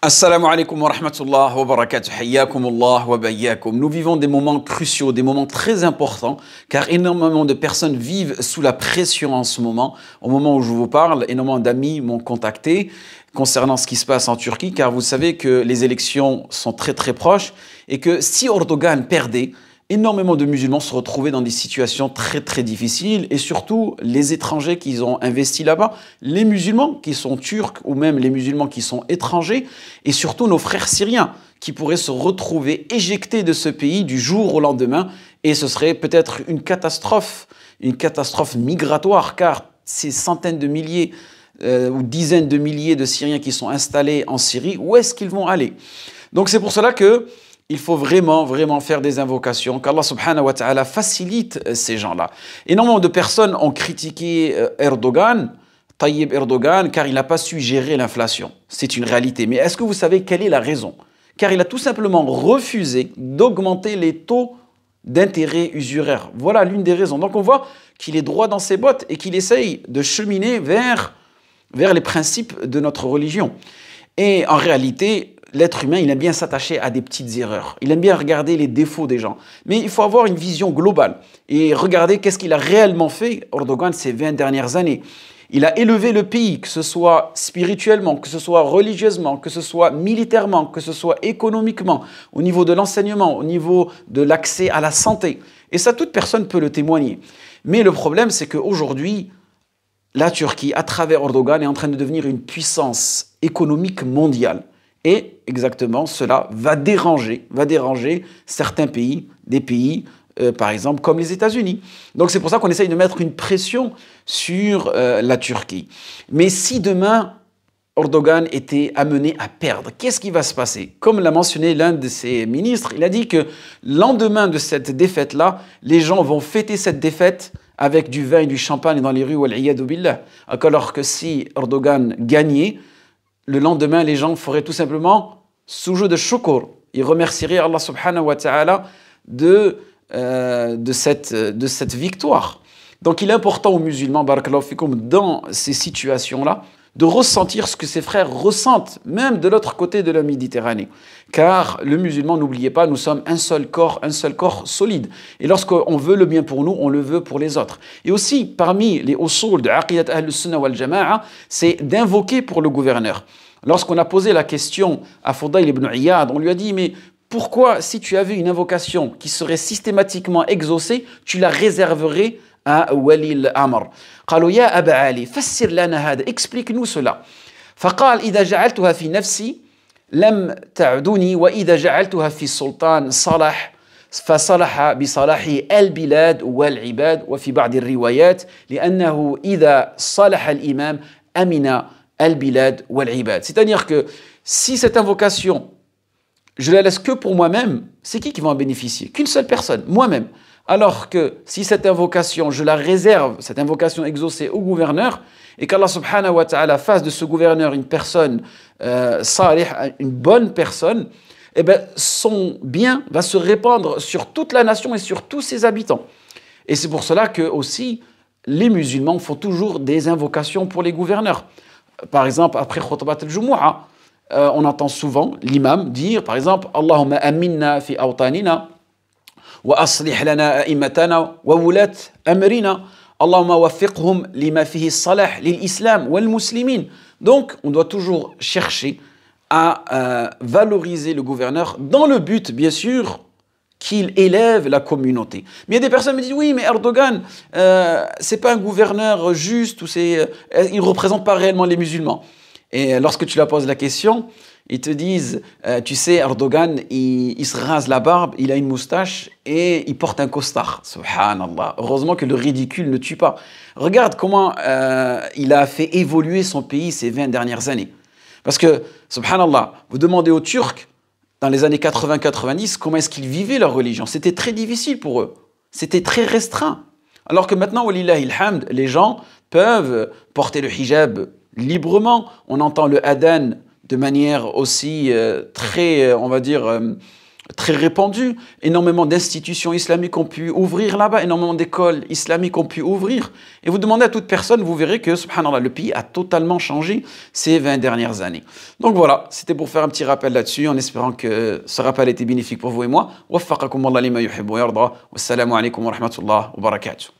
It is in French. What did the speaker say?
Assalamu alaikum wa rahmatullah wa barakatuh. wa bayyakum. Nous vivons des moments cruciaux, des moments très importants, car énormément de personnes vivent sous la pression en ce moment. Au moment où je vous parle, énormément d'amis m'ont contacté concernant ce qui se passe en Turquie, car vous savez que les élections sont très très proches et que si Erdogan perdait, énormément de musulmans se retrouvaient dans des situations très très difficiles et surtout les étrangers qu'ils ont investi là-bas, les musulmans qui sont turcs ou même les musulmans qui sont étrangers et surtout nos frères syriens qui pourraient se retrouver éjectés de ce pays du jour au lendemain et ce serait peut-être une catastrophe, une catastrophe migratoire car ces centaines de milliers euh, ou dizaines de milliers de Syriens qui sont installés en Syrie, où est-ce qu'ils vont aller Donc c'est pour cela que il faut vraiment, vraiment faire des invocations, qu'Allah subhanahu wa ta'ala facilite euh, ces gens-là. Énormément de personnes ont critiqué euh, Erdogan, Tayyip Erdogan, car il n'a pas su gérer l'inflation. C'est une réalité. Mais est-ce que vous savez quelle est la raison Car il a tout simplement refusé d'augmenter les taux d'intérêt usuraire. Voilà l'une des raisons. Donc on voit qu'il est droit dans ses bottes et qu'il essaye de cheminer vers, vers les principes de notre religion. Et en réalité, l'être humain, il aime bien s'attacher à des petites erreurs. Il aime bien regarder les défauts des gens. Mais il faut avoir une vision globale et regarder qu'est-ce qu'il a réellement fait, Erdogan, ces 20 dernières années. Il a élevé le pays, que ce soit spirituellement, que ce soit religieusement, que ce soit militairement, que ce soit économiquement, au niveau de l'enseignement, au niveau de l'accès à la santé. Et ça, toute personne peut le témoigner. Mais le problème, c'est qu'aujourd'hui, la Turquie, à travers Erdogan, est en train de devenir une puissance économique mondiale. Et exactement, cela va déranger, va déranger certains pays, des pays euh, par exemple, comme les États-Unis. Donc c'est pour ça qu'on essaye de mettre une pression sur euh, la Turquie. Mais si demain, Erdogan était amené à perdre, qu'est-ce qui va se passer Comme l'a mentionné l'un de ses ministres, il a dit que lendemain de cette défaite-là, les gens vont fêter cette défaite avec du vin et du champagne dans les rues, alors que si Erdogan gagnait, le lendemain, les gens feraient tout simplement sous-jeu de shukur. Il remercierait Allah subhanahu wa ta'ala euh, de, cette, victoire. Donc il est important aux musulmans, fikum, dans ces situations-là, de ressentir ce que ses frères ressentent, même de l'autre côté de la Méditerranée. Car le musulman, n'oubliez pas, nous sommes un seul corps, un seul corps solide. Et lorsqu'on veut le bien pour nous, on le veut pour les autres. Et aussi, parmi les usul de Aqidat al-Sunnah wal-Jama'a, c'est d'invoquer pour le gouverneur. Lorsqu'on a posé la question à Fodayl ibn Iyad, on lui a dit Mais pourquoi, si tu avais une invocation qui serait systématiquement exaucée, tu la réserverais à Wali al-Amr Explique-nous cela. Faqal, فقال إذا جعلتها في نفسي لم تعدني وإذا جعلتها في السلطان صلح فصلح بصلاح البلاد والعباد وفي بعض الروايات لأنه إذا صلح الإمام أمن al bilad wal-ibad. C'est-à-dire que si cette invocation, je la laisse que pour moi-même, c'est qui qui va en bénéficier Qu'une seule personne, moi-même. Alors que si cette invocation, je la réserve, cette invocation exaucée au gouverneur, et qu'Allah subhanahu wa ta'ala fasse de ce gouverneur une personne euh, une bonne personne, eh ben, son bien va se répandre sur toute la nation et sur tous ses habitants. Et c'est pour cela que aussi les musulmans font toujours des invocations pour les gouverneurs. Par exemple, après khutbat al-jumu'ah, euh, on entend souvent l'imam dire, par exemple, Allahumma aminna fi awtanina, wa aslih lana a'imatana, wa wulat amrina, Allahumma waffiqhum lima fihi salah lil islam wal muslimin. Donc, on doit toujours chercher à euh, valoriser le gouverneur dans le but, bien sûr, qu'il élève la communauté. Mais il y a des personnes qui me disent oui, mais Erdogan, euh, ce n'est pas un gouverneur juste ou c'est, euh, il représente pas réellement les musulmans. Et lorsque tu leur poses la question, ils te disent, euh, tu sais, Erdogan, il, se rase la barbe, il a une moustache et il porte un costard. Subhanallah. Heureusement que le ridicule ne tue pas. Regarde comment il a fait évoluer son pays ces 20 dernières années. Parce que, subhanallah, vous demandez aux Turcs, dans les années 80-90, comment est-ce qu'ils vivaient leur religion. C'était très difficile pour eux. C'était très restreint. Alors que maintenant, les gens peuvent porter le hijab librement. On entend le adhan de manière aussi euh, très, euh, on va dire, euh, très répandu. Énormément d'institutions islamiques ont pu ouvrir là-bas, énormément d'écoles islamiques ont pu ouvrir. Et vous demandez à toute personne, vous verrez que, subhanallah, le pays a totalement changé ces 20 dernières années. Donc voilà, c'était pour faire un petit rappel là-dessus, en espérant que ce rappel était bénéfique pour vous et moi. wa wa barakatuh.